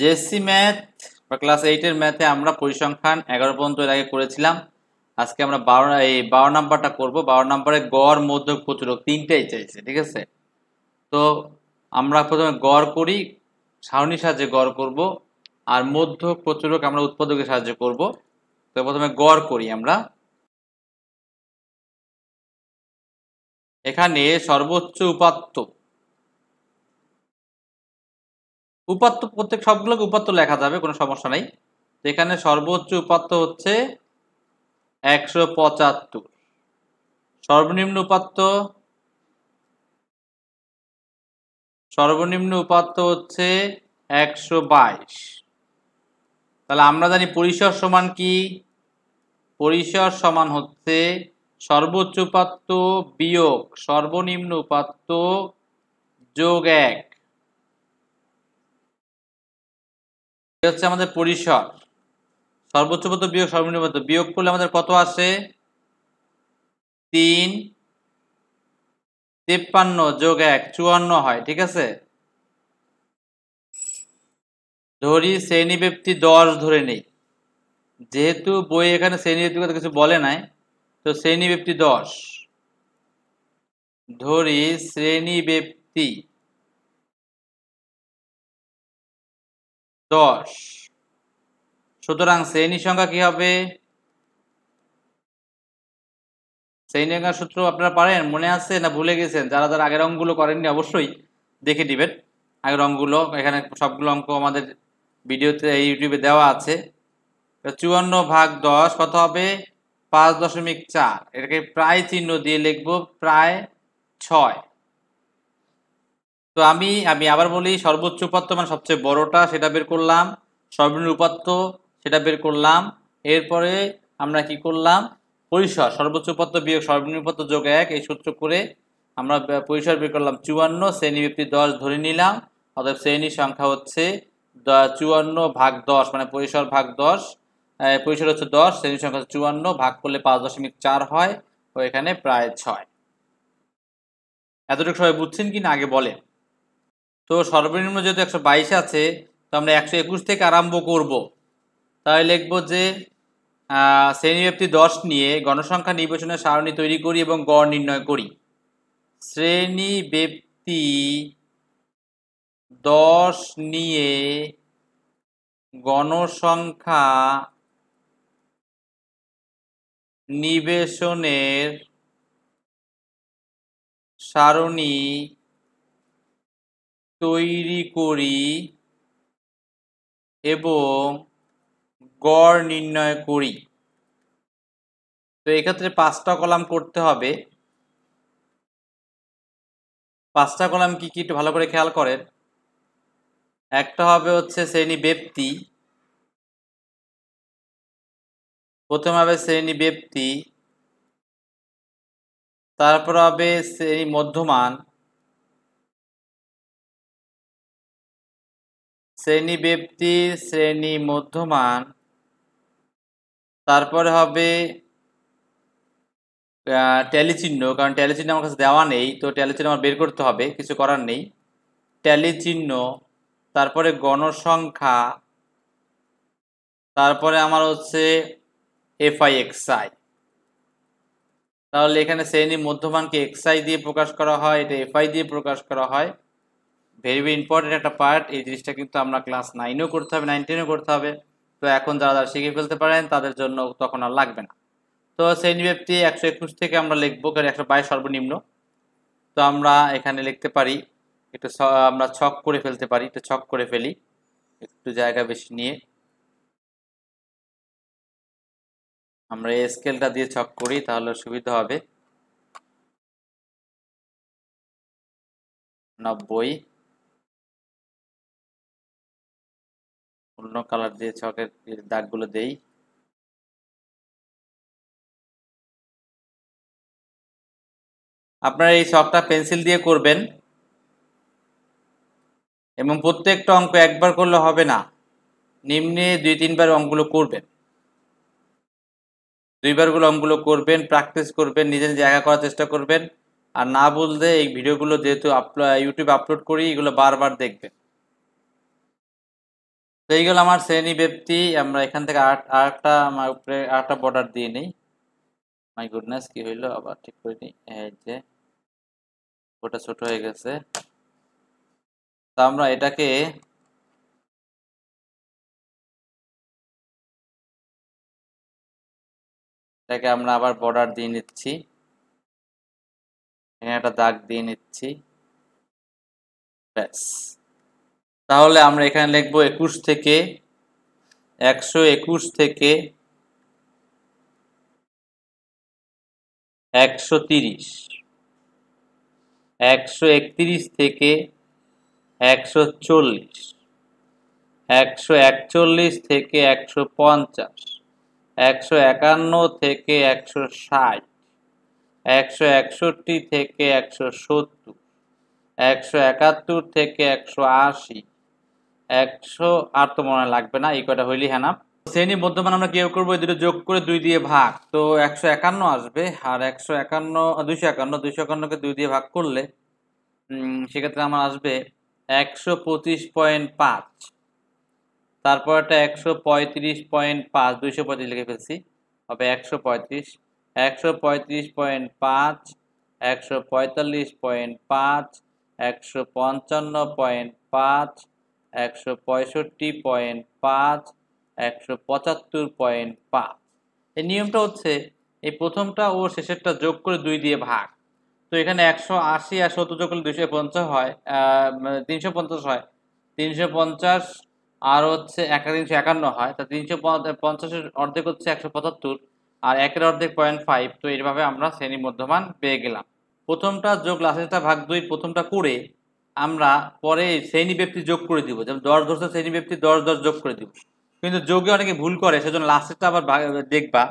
JC math বা class এইটের ম্যাথে আমরা পরিসংখ্যান এগারো পর্যন্ত এর আগে করেছিলাম আজকে আমরা বারো এই বারো নাম্বারটা করবো বারো নাম্বারে গড় মধ্য প্রচুরক তিনটাই চাইছে ঠিক আছে তো আমরা প্রথমে গড় করি সারণীর সাহায্যে গড় করব আর মধ্য প্রচুরক আমরা উৎপাদকের সাহায্য করব তো প্রথমে গড় করি আমরা এখানে সর্বোচ্চ উপাত্ত উপাত্ত প্রত্যেক সবগুলোকে উপাত্ত লেখা যাবে কোনো সমস্যা নাই এখানে সর্বোচ্চ উপাত্ত হচ্ছে একশো পঁচাত্তর সর্বনিম্ন উপাত্ত সর্বনিম্ন উপাত্ত হচ্ছে একশো বাইশ তাহলে আমরা জানি পরিসর সমান কি পরিসর সমান হচ্ছে সর্বোচ্চ উপাত্ত বিয়োগ সর্বনিম্ন উপাত্ত যোগ এক হচ্ছে আমাদের পরিসর সর্বোচ্চ পদ বিয়োগ সর্বনিম্ন পদ বিয়োগ করলে আমাদের কত আসে তিন তেপ্পান্ন যোগ এক চুয়ান্ন হয় ঠিক আছে ধরি ব্যক্তি দশ ধরে নেই যেহেতু বই এখানে শ্রেণীব্যাপ্তি কথা কিছু বলে নাই তো ব্যক্তি দশ ধরি ব্যক্তি দশ সুতরাং শ্রেণী সংখ্যা কি হবে শ্রেণী সংখ্যা সূত্র আপনারা পারেন মনে আছে না ভুলে গেছেন যারা যারা আগের অঙ্কগুলো করেননি অবশ্যই দেখে নেবেন আগের অঙ্কগুলো এখানে সবগুলো অঙ্ক আমাদের ভিডিওতে এই ইউটিউবে দেওয়া আছে চুয়ান্ন ভাগ দশ কত হবে পাঁচ দশমিক চার এটাকে প্রায় চিহ্ন দিয়ে লিখব প্রায় ছয় তো আমি আমি আবার বলি সর্বোচ্চ উপাত্ত মানে সবচেয়ে বড়টা সেটা বের করলাম সর্বনিম্ন উপাত্ত সেটা বের করলাম এরপরে আমরা কি করলাম পরিসর সর্বোচ্চ উপাত্ত বিয়োগ সর্বনিম্ন উপাত্ত যোগ এক এই সূত্র করে আমরা পরিসর বের করলাম চুয়ান্ন শ্রেণী ব্যক্তি দশ ধরে নিলাম অর্থাৎ শ্রেণীর সংখ্যা হচ্ছে চুয়ান্ন ভাগ দশ মানে পরিসর ভাগ দশ পরিসর হচ্ছে দশ শ্রেণীর সংখ্যা হচ্ছে চুয়ান্ন ভাগ করলে পাঁচ দশমিক চার হয় ও এখানে প্রায় ছয় এতটুকু সবাই বুঝছেন কি না আগে বলেন তো সর্বনিম্ন যেহেতু একশো বাইশ আছে তো আমরা একশো একুশ থেকে আরম্ভ করব তাই লিখব যে শ্রেণীব্যাপ্তি দশ নিয়ে গণসংখ্যা নির্বাচনের সারণী তৈরি করি এবং গড় নির্ণয় করি শ্রেণী ব্যক্তি দশ নিয়ে গণসংখ্যা নিবেশনের সারণী তৈরি করি এবং গড় নির্ণয় করি তো এক্ষেত্রে পাঁচটা কলাম করতে হবে পাঁচটা কলাম কি কি একটু ভালো করে খেয়াল করেন একটা হবে হচ্ছে শ্রেণী ব্যক্তি প্রথম হবে শ্রেণী ব্যক্তি তারপর হবে শ্রেণী মধ্যমান শ্রেণী ব্যক্তি শ্রেণী মধ্যমান তারপরে হবে ট্যালিচিহ্ন কারণ ট্যালিচিহ্ন আমার কাছে দেওয়া নেই তো ট্যালিচিহ্ন আমার বের করতে হবে কিছু করার নেই ট্যালিচিহ্ন তারপরে গণসংখ্যা তারপরে আমার হচ্ছে এফআই এক্সআই তাহলে এখানে শ্রেণী মধ্যমানকে এক্সআই দিয়ে প্রকাশ করা হয় এটা এফআই দিয়ে প্রকাশ করা হয় ভেরি ভেরি ইম্পর্টেন্ট একটা পার্ট এই জিনিসটা কিন্তু আমরা ক্লাস নাইনেও করতে হবে নাইন টেনেও করতে হবে তো এখন যারা যারা শিখে ফেলতে পারেন তাদের জন্য তখন আর লাগবে না তো সেই ব্যক্তি একশো একুশ থেকে আমরা লিখবো একশো বাইশ সর্বনিম্ন তো আমরা এখানে লিখতে পারি একটু আমরা ছক করে ফেলতে পারি একটু ছক করে ফেলি একটু জায়গা বেশি নিয়ে আমরা এই স্কেলটা দিয়ে ছক করি তাহলে সুবিধা হবে নব্বই অন্য কালার দিয়ে ছকের দাগগুলো দেই আপনারা এই ছকটা পেন্সিল দিয়ে করবেন এবং প্রত্যেকটা অঙ্ক একবার করলে হবে না নিম্নে দুই তিনবার অঙ্কগুলো করবেন দুইবারগুলো অঙ্কগুলো করবেন প্র্যাকটিস করবেন নিজের জায়গা করার চেষ্টা করবেন আর না বলতে এই ভিডিওগুলো যেহেতু আপলোড ইউটিউবে আপলোড করি এগুলো বারবার দেখবেন তো এইগুলো আমার শ্রেণী ব্যক্তি আমরা এখান থেকে আট আটটা আমার উপরে আটটা বর্ডার দিয়ে নিই মাই গুডনেস কি হইলো আবার ঠিক করে নিই এই যে ওটা ছোট হয়ে গেছে তো আমরা এটাকে এটাকে আমরা আবার বর্ডার দিয়ে নিচ্ছি এখানে একটা দাগ দিয়ে নিচ্ছি ব্যাস তাহলে আমরা এখানে লিখব একুশ থেকে একশো একুশ থেকে একশো তিরিশ একশো একত্রিশ থেকে একশো চল্লিশ একশো একচল্লিশ থেকে একশো পঞ্চাশ একশো একান্ন থেকে একশো ষাট একশো একষট্টি থেকে একশো সত্তর একশো একাত্তর থেকে একশো আশি একশো আর তো মনে লাগবে না এই কয়টা হইলি হ্যাঁ শ্রেণী মধ্যমান আমরা কেউ করবো দুটো যোগ করে দুই দিয়ে ভাগ তো একশো একান্ন আসবে আর একশো একান্ন দুইশো একান্ন দুইশো একান্নকে দুই দিয়ে ভাগ করলে সেক্ষেত্রে আমার আসবে একশো পঁচিশ পয়েন্ট পাঁচ তারপর একটা একশো পঁয়ত্রিশ পয়েন্ট পাঁচ দুইশো পঁয়ত্রিশ লিখে ফেলছি হবে একশো পঁয়ত্রিশ একশো পঁয়ত্রিশ পয়েন্ট পাঁচ একশো পঁয়তাল্লিশ পয়েন্ট পাঁচ একশো পঞ্চান্ন পয়েন্ট পাঁচ একশো পঁয়ষট্টি পয়েন্ট পাঁচ একশো পঁচাত্তর পয়েন্ট পাঁচ এই নিয়মটা হচ্ছে এই প্রথমটা ও শেষেরটা যোগ করে দুই দিয়ে ভাগ তো এখানে একশো আশি আর সত্তর যোগ করলে দুইশো পঞ্চাশ হয় মানে তিনশো পঞ্চাশ হয় তিনশো পঞ্চাশ আর হচ্ছে এক তিনশো একান্ন হয় তা তিনশো পঞ্চাশের অর্ধেক হচ্ছে একশো পঁচাত্তর আর একের অর্ধেক পয়েন্ট ফাইভ তো এইভাবে আমরা শ্রেণী মধ্যমান পেয়ে গেলাম প্রথমটা যোগ লাস্টেরটা ভাগ দুই প্রথমটা কুড়ে আমরা পরে শ্রেণী ব্যক্তি যোগ করে দিব যেমন দশ শ্রেণী ব্যক্তি দশ দশ যোগ করে দিব কিন্তু যোগে অনেকে ভুল করে সেজন্য লাস্টেরটা আবার দেখবা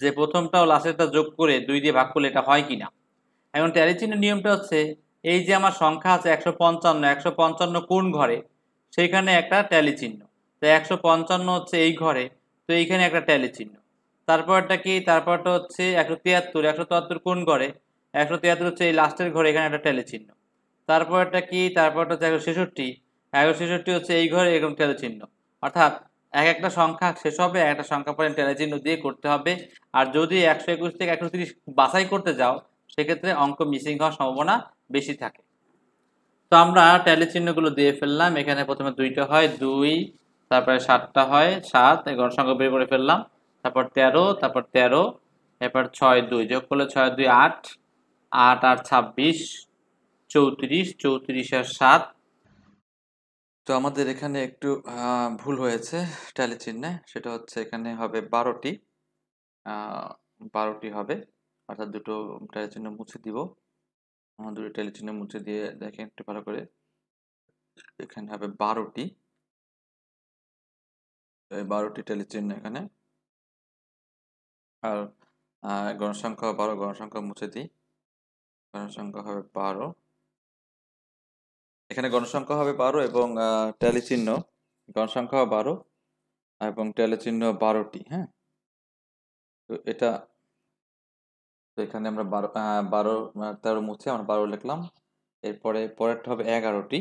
যে প্রথমটা ও লাস্টেরটা যোগ করে দুই দিয়ে ভাগ করলে এটা হয় কি না এখন ট্যারিচিনের নিয়মটা হচ্ছে এই যে আমার সংখ্যা আছে একশো পঞ্চান্ন একশো পঞ্চান্ন কোন ঘরে সেইখানে একটা ট্যালি চিহ্ন তো একশো পঞ্চান্ন হচ্ছে এই ঘরে তো এইখানে একটা ট্যালি চিহ্ন তারপরটা কি তারপরটা হচ্ছে একশো তিয়াত্তর একশো তিয়াত্তর কোন ঘরে একশো তিয়াত্তর হচ্ছে এই লাস্টের ঘরে এখানে একটা ট্যালি চিহ্ন তারপরটা কি তারপরটা হচ্ছে একশো ছেষট্টি একশো ছেষট্টি হচ্ছে এই ঘরে এরকম টেলে চিহ্ন অর্থাৎ এক একটা সংখ্যা শেষ হবে একটা সংখ্যা পরে টেলে চিহ্ন দিয়ে করতে হবে আর যদি একশো একুশ থেকে একশো তিরিশ বাছাই করতে যাও সেক্ষেত্রে অঙ্ক মিসিং হওয়ার সম্ভাবনা বেশি থাকে তো আমরা ট্যালি চিহ্নগুলো দিয়ে ফেললাম এখানে প্রথমে দুইটা হয় দুই তারপরে সাতটা হয় সাত এগারো সংখ্যা বের করে ফেললাম তারপর তেরো তারপর তেরো এরপর ছয় দুই যোগ করলে ছয় দুই আট আট আর ছাব্বিশ চৌত্রিশ চৌত্রিশ আর সাত তো আমাদের এখানে একটু ভুল হয়েছে ট্যালি চিহ্নে সেটা হচ্ছে এখানে হবে বারোটি বারোটি হবে অর্থাৎ দুটো ট্যালি চিহ্ন মুছে দিব দুটো ট্যালি চিহ্ন মুছে দিয়ে দেখেন একটু ভালো করে এখানে হবে বারোটি এই বারোটি ট্যালি চিহ্ন এখানে আর গণসংখ্যা বারো গণসংখ্যা মুছে দিই গণসংখ্যা হবে বারো এখানে গণসংখ্যা হবে বারো এবং ট্যালি চিহ্ন গণসংখ্যা বারো এবং ট্যালি চিহ্ন বারোটি হ্যাঁ তো এটা তো এখানে আমরা বারো বারো তেরো মুছে আমরা বারো লিখলাম এরপরে পরেরটা হবে এগারোটি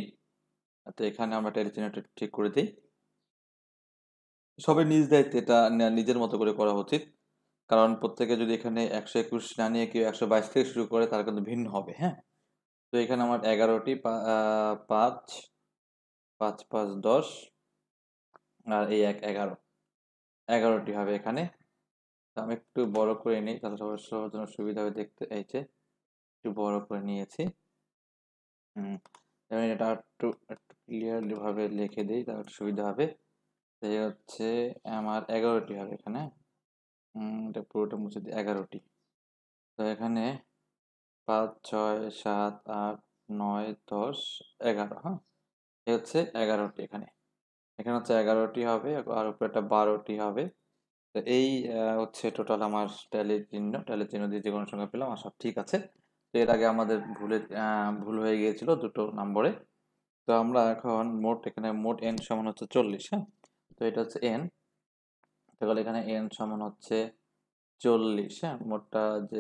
তো এখানে আমরা ট্যালি চিহ্নটা ঠিক করে দিই সবাই নিজ দায়িত্বে এটা নিজের মতো করে করা উচিত কারণ প্রত্যেকে যদি এখানে একশো একুশ না নিয়ে কেউ একশো বাইশ থেকে শুরু করে তারা কিন্তু ভিন্ন হবে হ্যাঁ তো এখানে আমার এগারোটি পাঁচ পাঁচ পাঁচ দশ আর এই এক এগারো এগারোটি হবে এখানে আমি একটু বড় করে নিই তাহলে সবার জন্য সুবিধা হবে দেখতে এই একটু বড় করে নিয়েছি হুম আমি মানে এটা একটু একটু ক্লিয়ারলিভাবে লিখে দিই তাহলে একটু সুবিধা হবে এই হচ্ছে আমার এগারোটি হবে এখানে এটা পুরোটা মুছে দিই এগারোটি তো এখানে পাঁচ ছয় সাত আট নয় দশ এগারো হ্যাঁ এ হচ্ছে এগারোটি এখানে এখানে হচ্ছে এগারোটি হবে আর উপরে একটা বারোটি হবে তো এই হচ্ছে টোটাল আমার ট্যালি চিহ্ন ট্যালি চিহ্ন দিয়ে যে কোনো সংখ্যা পেলাম আর সব ঠিক আছে তো এর আগে আমাদের ভুলে ভুল হয়ে গিয়েছিল দুটো নম্বরে তো আমরা এখন মোট এখানে মোট এন সমান হচ্ছে চল্লিশ হ্যাঁ তো এটা হচ্ছে এন তাহলে এখানে এন সমান হচ্ছে চল্লিশ হ্যাঁ মোটটা যে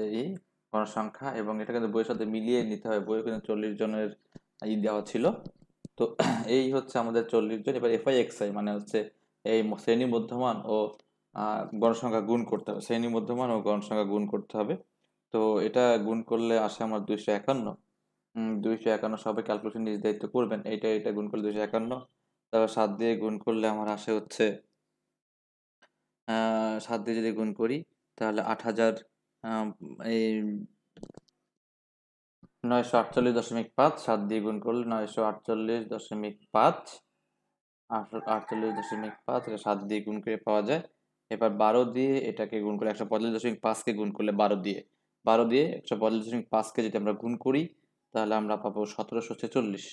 গণসংখ্যা এবং এটা কিন্তু বইয়ের সাথে মিলিয়ে নিতে হবে বইয়ে কিন্তু চল্লিশ জনের ই দেওয়া ছিল তো এই হচ্ছে আমাদের চল্লিশ জন এবার এফআই এক্সআই মানে হচ্ছে এই শ্রেণী মধ্যমান ও গণসংখ্যা গুণ করতে হবে শ্রেণী মধ্যমান ও গণসংখ্যা গুণ করতে হবে তো এটা গুণ করলে আসে আমার দুইশো একান্ন দুইশো একান্ন সবাই ক্যালকুলেশন নিজ দায়িত্ব করবেন এইটা এটা গুণ করলে দুইশো একান্ন তারপর সাত দিয়ে গুণ করলে আমার আসে হচ্ছে সাত দিয়ে যদি গুণ করি তাহলে আট হাজার এই নয়শো আটচল্লিশ দশমিক পাঁচ সাত দিয়ে গুণ করলে নয়শো আটচল্লিশ দশমিক পাঁচ আটচল্লিশ দশমিক পাঁচ এটা সাত দিয়ে গুণ করে পাওয়া যায় এবার বারো দিয়ে এটাকে গুণ করে একশো পঁয়তাল্লিশ দশমিক পাঁচকে গুণ করলে বারো দিয়ে বারো দিয়ে একশো পঁয়তাল্লিশ দশমিক পাঁচকে যদি আমরা গুণ করি তাহলে আমরা পাবো সতেরোশো ছেচল্লিশ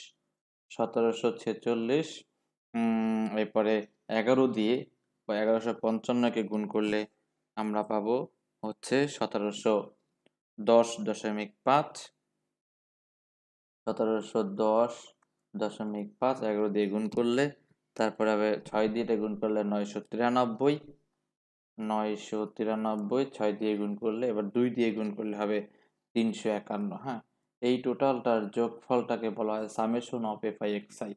সতেরোশো ছেচল্লিশ এরপরে এগারো দিয়ে এগারোশো পঞ্চান্নকে গুণ করলে আমরা পাবো হচ্ছে সতেরোশো দশ দশমিক পাঁচ সতেরোশো দশ দশমিক পাঁচ এগারো দিয়ে গুণ করলে তারপরে হবে ছয় দিয়ে গুণ করলে নয়শো তিরানব্বই নয়শো তিরানব্বই ছয় দিয়ে গুণ করলে এবার দুই দিয়ে গুণ করলে হবে তিনশো একান্ন হ্যাঁ এই টোটালটার যোগফলটাকে বলা হয় summation of F I X I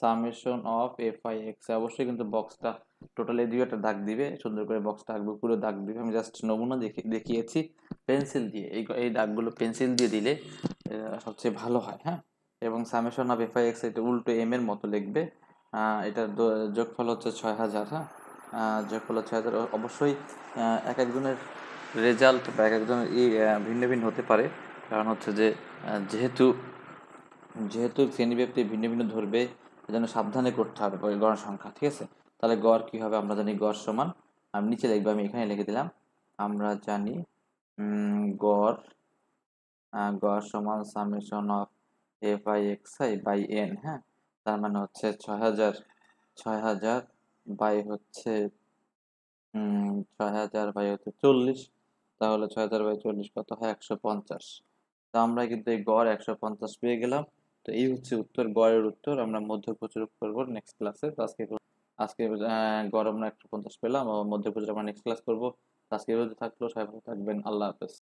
summation of F I X অবশ্যই কিন্তু বক্সটা টোটালে দুইটা দাগ দিবে সুন্দর করে বক্স থাকবে পুরো দাগ দিবে আমি জাস্ট নমুনা দেখে দেখিয়েছি পেন্সিল দিয়ে এই এই দাগগুলো পেন্সিল দিয়ে দিলে সবচেয়ে ভালো হয় হ্যাঁ এবং সামেশন অফ এফআই এক্স এটা উল্টো এম এর মতো লিখবে এটার যোগফল হচ্ছে ছয় হাজার হ্যাঁ যোগফল ছয় হাজার অবশ্যই এক একজনের রেজাল্ট বা এক একজনের ই ভিন্ন ভিন্ন হতে পারে কারণ হচ্ছে যে যেহেতু যেহেতু শ্রেণীব্যাপ্তি ভিন্ন ভিন্ন ধরবে এজন্য সাবধানে করতে হবে গণসংখ্যা ঠিক আছে তাহলে গড় কি হবে আমরা জানি গড় সমান আমি নিচে দেখবো আমি এখানে লিখে দিলাম আমরা জানি গড় গড় সমান summation of F I X I by N হ্যাঁ তার মানে হচ্ছে ছয় হাজার ছয় হাজার বাই হচ্ছে ছয় হাজার বাই হচ্ছে চল্লিশ তাহলে ছয় হাজার বাই চল্লিশ কত হয় একশো পঞ্চাশ তো আমরা কিন্তু এই গড় একশো পঞ্চাশ পেয়ে গেলাম তো এই হচ্ছে উত্তর গড়ের উত্তর আমরা মধ্য প্রচুর করবো নেক্সট ক্লাসে তো আজকে আজকে গরম না একটু পঞ্চাশ পেলাম মধ্যে পুজোর আমার নেক্সট ক্লাস করবো আজকে থাকলো সবাই থাকবেন আল্লাহ হাফেজ